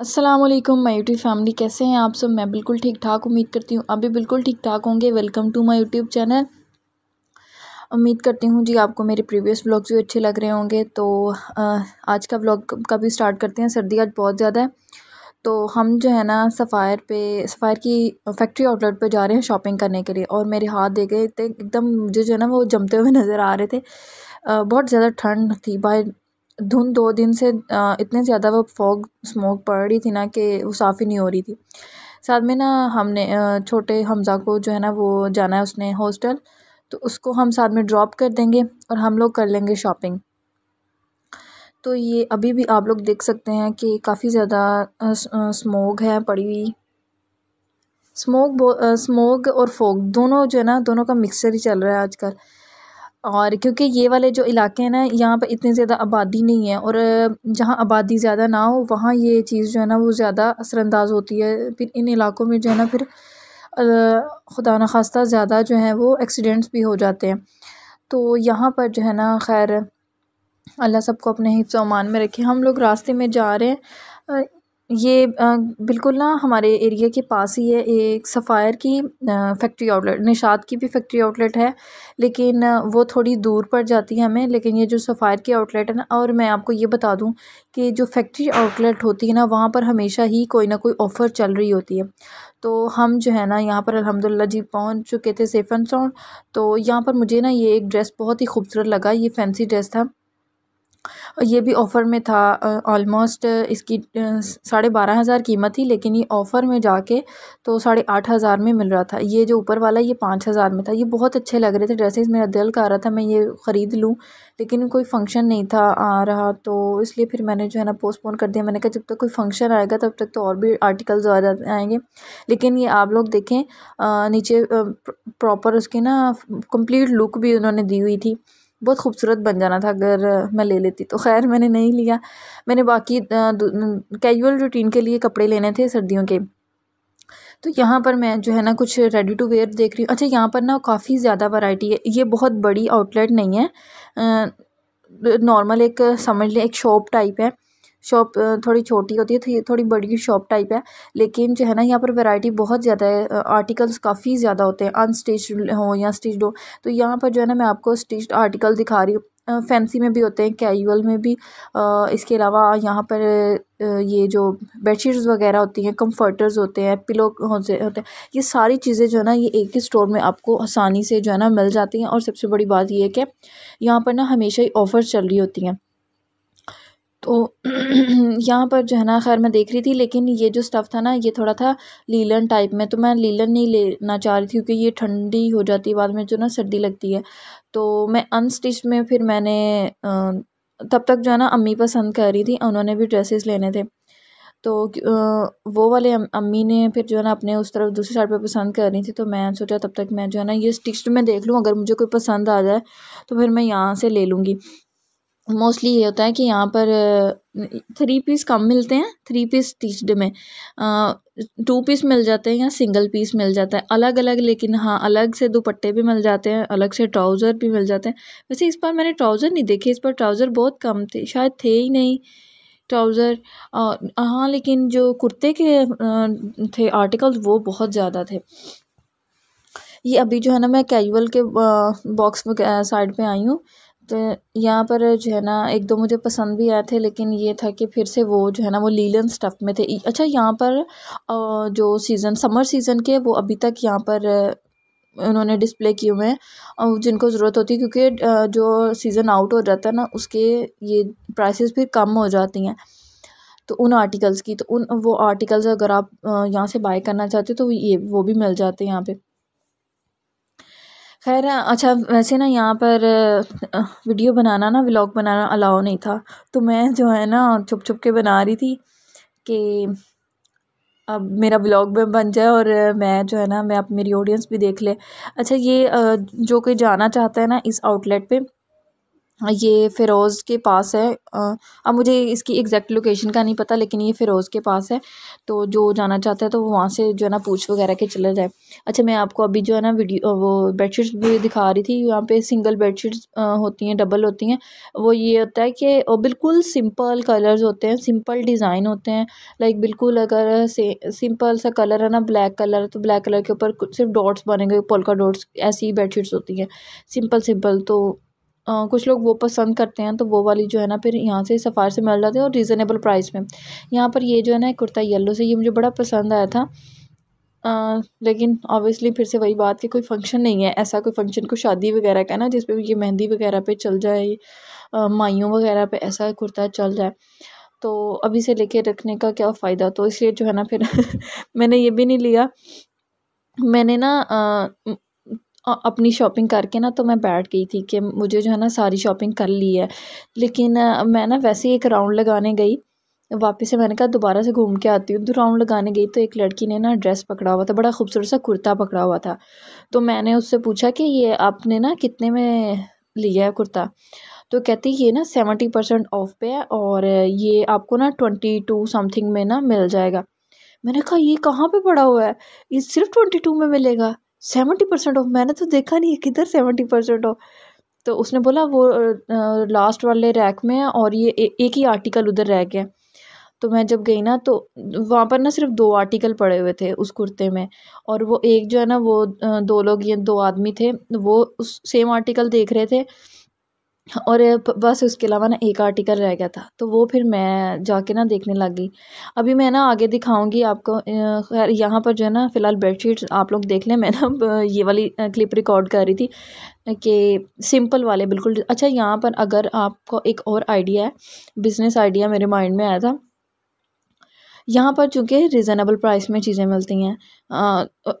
अस्सलाम वालेकुम my YouTube family कैसे हैं आप सब मैं बिल्कुल ठीक ठाक उम्मीद करती हूँ अभी बिल्कुल ठीक ठाक होंगे welcome to my YouTube channel उम्मीद करती हूँ जी आपको मेरे प्रीवियस ब्लॉग्स भी अच्छे लग रहे होंगे तो आज का ब्लॉग का भी स्टार्ट करते हैं सर्दी आज बहुत ज़्यादा है तो हम जो है ना सफ़ायर पे सफ़ायर की फैक्ट्री आउटलेट पे जा रहे हैं शॉपिंग करने के लिए और मेरे हाथ दे गए थे एकदम मुझे जो है ना वो जमते हुए नज़र आ रहे थे बहुत ज़्यादा ठंड थी बाय धुंध दो दिन से इतने ज़्यादा वो फॉग स्मोक पड़ रही थी ना कि वो साफ़ ही नहीं हो रही थी साथ में ना हमने छोटे हमज़ा को जो है ना वो जाना है उसने हॉस्टल तो उसको हम साथ में ड्रॉप कर देंगे और हम लोग कर लेंगे शॉपिंग तो ये अभी भी आप लोग देख सकते हैं कि काफ़ी ज़्यादा स्मोग है पड़ी हुई स्मोक स्मोग और फोक दोनों जो है ना दोनों का मिक्सर ही चल रहा है आजकल और क्योंकि ये वाले जो इलाके हैं ना यहाँ पर इतनी ज़्यादा आबादी नहीं है और जहाँ आबादी ज़्यादा ना हो वहाँ ये चीज़ जो है ना वो ज़्यादा असरअंदाज होती है फिर इन इलाकों में जो है ना फिर खुदा न खास्ता ज़्यादा जो है वो एक्सीडेंट्स भी हो जाते हैं तो यहाँ पर जो है ना खैर अल्लाह सबको अपने हिफ्स अमान में रखे हम लोग रास्ते में जा रहे हैं ये बिल्कुल ना हमारे एरिया के पास ही है एक सफ़ायर की फैक्ट्री आउटलेट निषाद की भी फैक्ट्री आउटलेट है लेकिन वो थोड़ी दूर पड़ जाती है हमें लेकिन ये जो सफ़ायर की आउटलेट है ना और मैं आपको ये बता दूं कि जो फैक्ट्री आउटलेट होती है ना वहाँ पर हमेशा ही कोई ना कोई ऑफ़र चल रही होती है तो हम जो है ना यहाँ पर अलहमदिल्ला जी पहुँच चुके थे सेफ़ एंड साउंड तो यहाँ पर मुझे ना ये एक ड्रेस बहुत ही खूबसूरत लगा ये फैंसी ड्रेस था ये भी ऑफ़र में था ऑलमोस्ट इसकी साढ़े बारह हज़ार कीमत थी लेकिन ये ऑफ़र में जाके तो साढ़े आठ हज़ार में मिल रहा था ये जो ऊपर वाला ये पाँच हज़ार में था ये बहुत अच्छे लग रहे थे ड्रेसेस मेरा दिल कर रहा था मैं ये ख़रीद लूँ लेकिन कोई फंक्शन नहीं था आ रहा तो इसलिए फिर मैंने जो है ना पोस्टपोन कर दिया मैंने कहा जब तक कोई फंक्शन आएगा तब तक तो और भी आर्टिकल्स आएंगे लेकिन ये आप लोग देखें नीचे प्रॉपर उसकी ना कंप्लीट लुक भी उन्होंने दी हुई थी बहुत खूबसूरत बन जाना था अगर मैं ले लेती तो खैर मैंने नहीं लिया मैंने बाकी कैजुअल रूटीन के लिए कपड़े लेने थे सर्दियों के तो यहाँ पर मैं जो है ना कुछ रेडी टू वेयर देख रही हूँ अच्छा यहाँ पर ना काफ़ी ज़्यादा वैरायटी है ये बहुत बड़ी आउटलेट नहीं है नॉर्मल एक समझ लें एक शॉप टाइप है शॉप थोड़ी छोटी होती है थोड़ी बड़ी शॉप टाइप है लेकिन जो है ना यहाँ पर वैरायटी बहुत ज़्यादा है आर्टिकल्स काफ़ी ज़्यादा होते हैं अनस्टिच हो या स्टिच्ड हो तो यहाँ पर जो है ना मैं आपको स्टिच्ड आर्टिकल दिखा रही हूँ फैंसी में भी होते हैं कैजुअल में भी इसके अलावा यहाँ पर ये जो बेडशीट्स वगैरह होती हैं कंफर्टर्स होते हैं पिलो होते हैं ये सारी चीज़ें जो है ना ये एक ही स्टोर में आपको आसानी से जो है ना मिल जाती हैं और सबसे बड़ी बात ये है कि यहाँ पर ना हमेशा ही ऑफर्स चल रही होती हैं तो यहाँ पर जो है ना खैर मैं देख रही थी लेकिन ये जो स्टफ़ था ना ये थोड़ा था लीलन टाइप में तो मैं लीलन नहीं लेना चाह रही थी क्योंकि ये ठंडी हो जाती है बाद में जो ना सर्दी लगती है तो मैं अनस्टिच में फिर मैंने तब तक जो है ना अम्मी पसंद कर रही थी उन्होंने भी ड्रेसेस लेने थे तो वो वाले अम्मी ने फिर जो है ना अपने उस तरफ दूसरी साइड पर पसंद कर रही थी तो मैं सोचा तब तक मैं जो है ना ये स्टिच में देख लूँ अगर मुझे कोई पसंद आ जाए तो फिर मैं यहाँ से ले लूँगी मोस्टली ये होता है कि यहाँ पर थ्री पीस कम मिलते हैं थ्री पीस स्टिच्ड में टू पीस मिल जाते हैं या सिंगल पीस मिल जाता है अलग अलग लेकिन हाँ अलग से दुपट्टे भी मिल जाते हैं अलग से ट्राउज़र भी मिल जाते हैं वैसे इस बार मैंने ट्राउज़र नहीं देखे इस बार ट्राउज़र बहुत कम थे शायद थे ही नहीं ट्राउज़र हाँ लेकिन जो कुर्ते के थे आर्टिकल्स वो बहुत ज़्यादा थे ये अभी जो है ना मैं कैजुअल के बॉक्स साइड पे आई हूँ तो यहाँ पर जो है ना एक दो मुझे पसंद भी आए थे लेकिन ये था कि फिर से वो जो है ना वो लीलन स्टफ़ में थे अच्छा यहाँ पर जो सीज़न समर सीज़न के वो अभी तक यहाँ पर उन्होंने डिस्प्ले किए हुए हैं और जिनको ज़रूरत होती है क्योंकि जो सीज़न आउट हो जाता है ना उसके ये प्राइसेस फिर कम हो जाती हैं तो उन आर्टिकल्स की तो उन वो आर्टिकल्स अगर आप यहाँ से बाय करना चाहते हो तो ये वो भी मिल जाते हैं यहाँ पर खैर अच्छा वैसे ना यहाँ पर वीडियो बनाना ना व्लॉग बनाना अलाउ नहीं था तो मैं जो है ना छुप छुप के बना रही थी कि अब मेरा व्लॉग भी बन जाए और मैं जो है ना मैं अब मेरी ऑडियंस भी देख ले अच्छा ये जो कोई जाना चाहता है ना इस आउटलेट पे हाँ, ये फ़िरोज़ के पास है अब मुझे इसकी एग्जैक्ट लोकेशन का नहीं पता लेकिन ये फ़िरोज़ के पास है तो जो जाना चाहता है तो वो वहाँ से जो है ना पूछ वगैरह के चला जाए अच्छा मैं आपको अभी जो है ना वीडियो वो बेडशीट्स भी दिखा रही थी यहाँ पे सिंगल बेडशीट्स होती हैं डबल होती हैं वो ये होता है कि बिल्कुल सिंपल कलर्स होते हैं सिंपल डिज़ाइन होते हैं लाइक बिल्कुल अगर सिंपल सा कलर है ना ब्लैक कलर तो ब्लैक कलर के ऊपर सिर्फ डॉट्स बनेंगे पोलका डॉट्स ऐसी बेडशीट्स होती हैं सिंपल सिंपल तो आ, कुछ लोग वो पसंद करते हैं तो वो वाली जो है ना फिर यहाँ से सफ़ार से मिल जाते हैं और रीज़नेबल प्राइस में यहाँ पर ये जो है ना कुर्ता येलो से ये मुझे बड़ा पसंद आया था आ, लेकिन ऑब्वियसली फिर से वही बात कि कोई फंक्शन नहीं है ऐसा कोई फंक्शन को शादी वगैरह का ना पर ये मेहंदी वगैरह पे चल जाए माइयों वगैरह पे ऐसा कुर्ता चल जाए तो अभी से लेके रखने का क्या फ़ायदा तो इसलिए जो है ना फिर मैंने ये भी नहीं लिया मैंने ना अपनी शॉपिंग करके ना तो मैं बैठ गई थी कि मुझे जो है ना सारी शॉपिंग कर ली है लेकिन मैं ना वैसे ही एक राउंड लगाने गई वापस से मैंने कहा दोबारा से घूम के आती हूँ तो राउंड लगाने गई तो एक लड़की ने ना ड्रेस पकड़ा हुआ था बड़ा खूबसूरत सा कुर्ता पकड़ा हुआ था तो मैंने उससे पूछा कि ये आपने ना कितने में लिया है कुर्ता तो कहती ये ना सेवेंटी परसेंट ऑफ पे है और ये आपको ना ट्वेंटी टू समथिंग में ना मिल जाएगा मैंने कहा ये कहाँ पे पड़ा हुआ है ये सिर्फ ट्वेंटी टू में मिलेगा सेवेंटी परसेंट ऑफ मैंने तो देखा नहीं है किधर सेवेंटी परसेंट ऑफ तो उसने बोला वो लास्ट वाले रैक में है और ये ए, एक ही आर्टिकल उधर रह गया तो मैं जब गई ना तो वहाँ पर ना सिर्फ दो आर्टिकल पड़े हुए थे उस कुर्ते में और वो एक जो है ना वो दो लोग ये दो आदमी थे वो उस सेम आर्टिकल देख रहे थे और बस उसके अलावा ना एक आर्टिकल रह गया था तो वो फिर मैं जाके ना देखने लग गई अभी मैं ना आगे दिखाऊंगी आपको खैर यहाँ पर जो है ना फ़िलहाल बेडशीट आप लोग देख लें मैं ना ये वाली क्लिप रिकॉर्ड कर रही थी कि सिंपल वाले बिल्कुल अच्छा यहाँ पर अगर आपको एक और आइडिया है बिज़नेस आइडिया मेरे माइंड में आया था यहाँ पर चूँकि रिज़नेबल प्राइस में चीज़ें मिलती हैं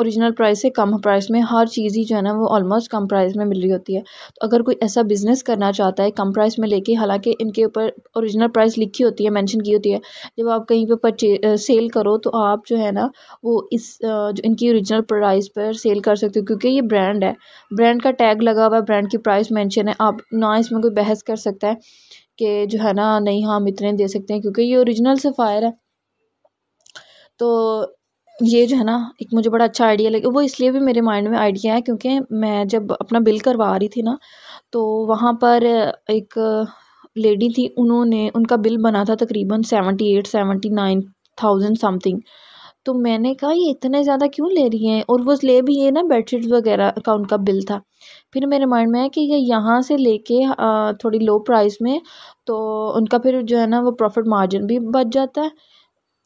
ओरिजिनल प्राइस से कम प्राइस में हर चीज़ ही जो है ना वो ऑलमोस्ट कम प्राइस में मिल रही होती है तो अगर कोई ऐसा बिज़नेस करना चाहता है कम प्राइस में लेके हालांकि इनके ऊपर ओरिजिनल प्राइस लिखी होती है मेंशन की होती है जब आप कहीं पे परचे सेल करो तो आप जो है ना वो इस जो इनकी ओरिजिनल प्राइस पर सेल कर सकते हो क्योंकि ये ब्रांड है ब्रांड का टैग लगा हुआ है ब्रांड की प्राइस मैंशन है आप ना इसमें कोई बहस कर सकता है कि जो है ना नहीं हम इतने दे सकते हैं क्योंकि ये ओरिजिनल सफ़ायर है तो ये जो है ना एक मुझे बड़ा अच्छा आइडिया लगे वो इसलिए भी मेरे माइंड में आइडिया है क्योंकि मैं जब अपना बिल करवा रही थी ना तो वहाँ पर एक लेडी थी उन्होंने उनका बिल बना था तकरीबन seventy eight seventy nine thousand something तो मैंने कहा ये इतने ज़्यादा क्यों ले रही हैं और वो ले भी ये ना बेडशीट वगैरह का उनका बिल था फिर मेरे माइंड में है कि ये यहाँ से लेके थोड़ी लो प्राइस में तो उनका फिर जो है ना वो प्रॉफिट मार्जिन भी बच जाता है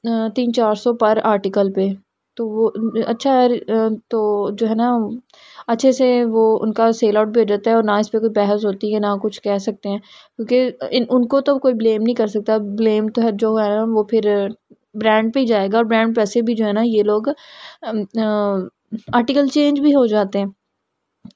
तीन चार सौ पर आर्टिकल पे तो वो अच्छा है तो जो है ना अच्छे से वो उनका सेल आउट भी हो जाता है और ना इस पर कोई बहस होती है ना कुछ कह सकते हैं क्योंकि इन उनको तो कोई ब्लेम नहीं कर सकता ब्लेम तो है जो है ना वो फिर ब्रांड पे ही जाएगा और ब्रांड पैसे भी जो है ना ये लोग आर्टिकल चेंज भी हो जाते हैं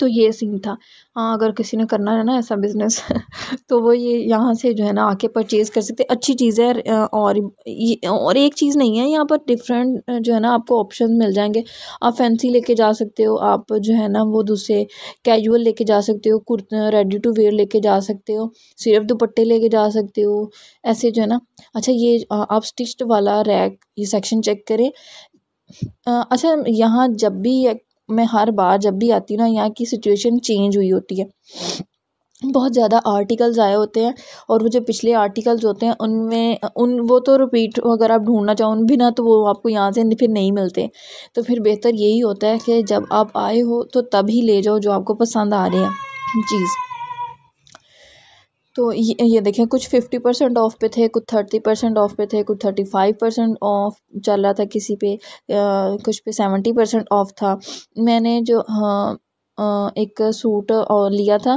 तो ये सीन था हाँ अगर किसी ने करना है ना ऐसा बिज़नेस तो वो ये यहाँ से जो है ना आके परचेज़ कर सकते अच्छी चीज़ है और ये और एक चीज़ नहीं है यहाँ पर डिफरेंट जो है ना आपको ऑप्शन मिल जाएंगे आप फैंसी लेके जा सकते हो आप जो है ना वो दूसरे कैजुअल लेके जा सकते हो कुर्त रेडी टू वेयर लेके जा सकते हो सिर्फ दुपट्टे लेके जा सकते हो ऐसे जो है ना अच्छा ये आप स्टिच्ड वाला रैक ये सेक्शन चेक करें अच्छा यहाँ जब भी मैं हर बार जब भी आती हूँ ना यहाँ की सिचुएशन चेंज हुई होती है बहुत ज़्यादा आर्टिकल्स आए होते हैं और वो जो पिछले आर्टिकल्स होते हैं उनमें उन वो तो रिपीट अगर आप ढूंढना चाहो उन बिना तो वो आपको यहाँ से फिर नहीं मिलते तो फिर बेहतर यही होता है कि जब आप आए हो तो तभी ले जाओ जो आपको पसंद आ रहे हैं चीज़ तो ये ये देखें कुछ फिफ्टी परसेंट ऑफ पे थे कुछ थर्टी परसेंट ऑफ पे थे कुछ थर्टी फाइव परसेंट ऑफ चल रहा था किसी पे आ, कुछ पे सेवेंटी परसेंट ऑफ था मैंने जो हाँ, एक सूट लिया था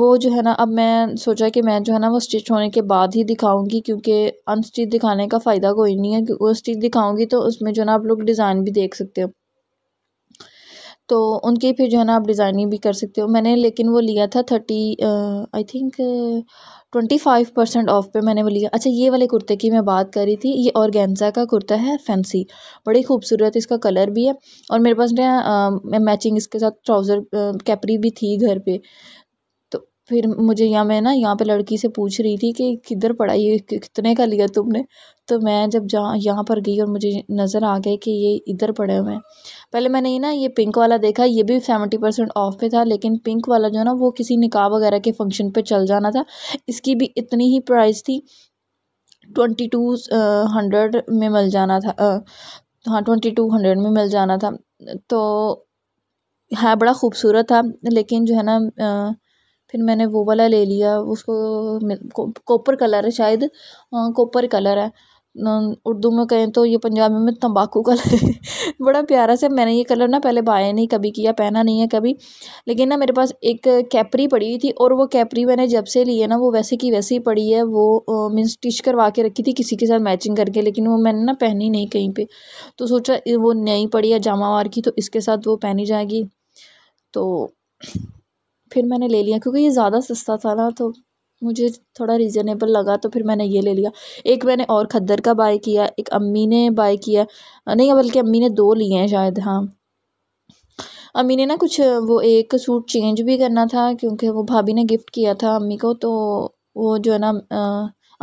वो जो है ना अब मैं सोचा कि मैं जो है ना वो स्टिच होने के बाद ही दिखाऊंगी क्योंकि अनस्टिच दिखाने का फ़ायदा कोई नहीं है वो स्टिच दिखाऊंगी तो उसमें जो है ना आप लोग डिज़ाइन भी देख सकते हो तो उनकी फिर जो है ना आप डिज़ाइनिंग भी कर सकते हो मैंने लेकिन वो लिया था thirty I think twenty five percent off पे मैंने वो लिया अच्छा ये वाले कुर्ते की मैं बात कर रही थी ये और का कुर्ता है फैंसी बड़ी खूबसूरत इसका कलर भी है और मेरे पास ना मैचिंग इसके साथ ट्राउज़र कैपरी भी थी घर पे फिर मुझे यहाँ मैं ना यहाँ पे लड़की से पूछ रही थी कि किधर पढ़ाई ये कितने का लिया तुमने तो मैं जब जहाँ यहाँ पर गई और मुझे नज़र आ गए कि ये इधर पढ़े हुए हैं पहले मैंने ये ना ये पिंक वाला देखा ये भी सेवेंटी परसेंट ऑफ पे था लेकिन पिंक वाला जो है ना वो किसी निकाह वगैरह के फंक्शन पर चल जाना था इसकी भी इतनी ही प्राइस थी ट्वेंटी टू हंड्रेड में मिल जाना था हाँ ट्वेंटी टू हंड्रेड में मिल जाना था तो है बड़ा खूबसूरत था लेकिन जो है ना आ, फिर मैंने वो वाला ले लिया उसको कॉपर कलर है शायद हाँ कॉपर कलर है उर्दू में कहें तो ये पंजाबी में तंबाकू कलर है बड़ा प्यारा सा मैंने ये कलर ना पहले बाया नहीं कभी किया पहना नहीं है कभी लेकिन ना मेरे पास एक कैपरी पड़ी हुई थी और वो कैपरी मैंने जब से ली है ना वो वैसे की वैसे ही पड़ी है वो मीन्स स्टिच करवा के रखी थी किसी के साथ मैचिंग करके लेकिन वो मैंने ना पहनी नहीं कहीं पर तो सोचा वो नई पड़ी है जामावार की तो इसके साथ वो पहनी जाएगी तो फिर मैंने ले लिया क्योंकि ये ज़्यादा सस्ता था ना तो मुझे थोड़ा रीज़नेबल लगा तो फिर मैंने ये ले लिया एक मैंने और खद्दर का बाय किया एक अम्मी ने बाय किया नहीं बल्कि अम्मी ने दो लिए हैं शायद हाँ अम्मी ने ना कुछ वो एक सूट चेंज भी करना था क्योंकि वो भाभी ने गिफ्ट किया था अम्मी को तो वो जो है ना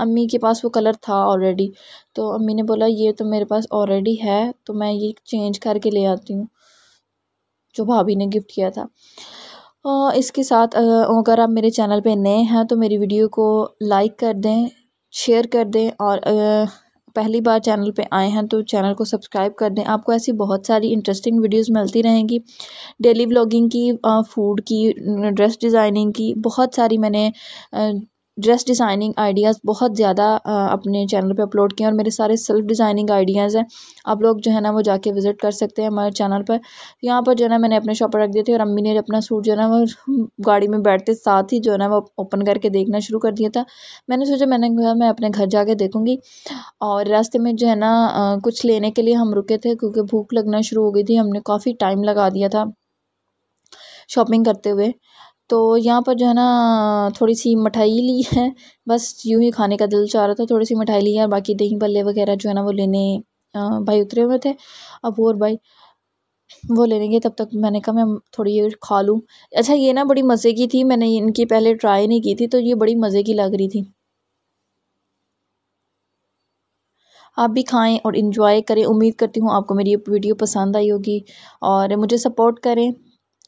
अम्मी के पास वो कलर था ऑलरेडी तो अम्मी ने बोला ये तो मेरे पास ऑलरेडी है तो मैं ये चेंज करके ले आती हूँ जो भाभी ने गिफ्ट किया था इसके साथ अगर आप मेरे चैनल पे नए हैं तो मेरी वीडियो को लाइक कर दें शेयर कर दें और पहली बार चैनल पे आए हैं तो चैनल को सब्सक्राइब कर दें आपको ऐसी बहुत सारी इंटरेस्टिंग वीडियोस मिलती रहेंगी डेली व्लॉगिंग की फ़ूड की ड्रेस डिज़ाइनिंग की बहुत सारी मैंने ड्रेस डिज़ाइनिंग आइडियाज़ बहुत ज़्यादा अपने चैनल पे अपलोड किए हैं और मेरे सारे सेल्फ डिज़ाइनिंग आइडियाज़ हैं आप लोग जो है ना वो जाके विज़िट कर सकते हैं हमारे चैनल पर यहाँ पर जो है ना मैंने अपने शॉप पर रख दिए थे और अम्मी ने अपना सूट जो है ना वो गाड़ी में बैठते साथ ही जो है ना वो ओपन करके देखना शुरू कर दिया था मैंने सोचा मैंने कहा मैं अपने घर जाके देखूँगी और रास्ते में जो है ना कुछ लेने के लिए हम रुके थे क्योंकि भूख लगना शुरू हो गई थी हमने काफ़ी टाइम लगा दिया था शॉपिंग करते हुए तो यहाँ पर जो है ना थोड़ी सी मिठाई ली है बस यूँ ही खाने का दिल चाह रहा था थोड़ी सी मिठाई ली है और बाकी दही भल्ले वगैरह जो है ना वो लेने भाई उतरे हुए थे अब और भाई वो ले लेंगे तब तक मैंने कहा मैं थोड़ी ये खा लूँ अच्छा ये ना बड़ी मज़े की थी मैंने इनकी पहले ट्राई नहीं की थी तो ये बड़ी मज़े की लग रही थी आप भी खाएं और इन्जॉय करें उम्मीद करती हूँ आपको मेरी ये वीडियो पसंद आई होगी और मुझे सपोर्ट करें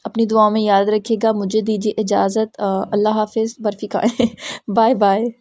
अपनी दुआओं में याद रखिएगा मुझे दीजिए इजाज़त अल्लाह हाफ़िज़ बर्फ़ी खाएँ बाय बाय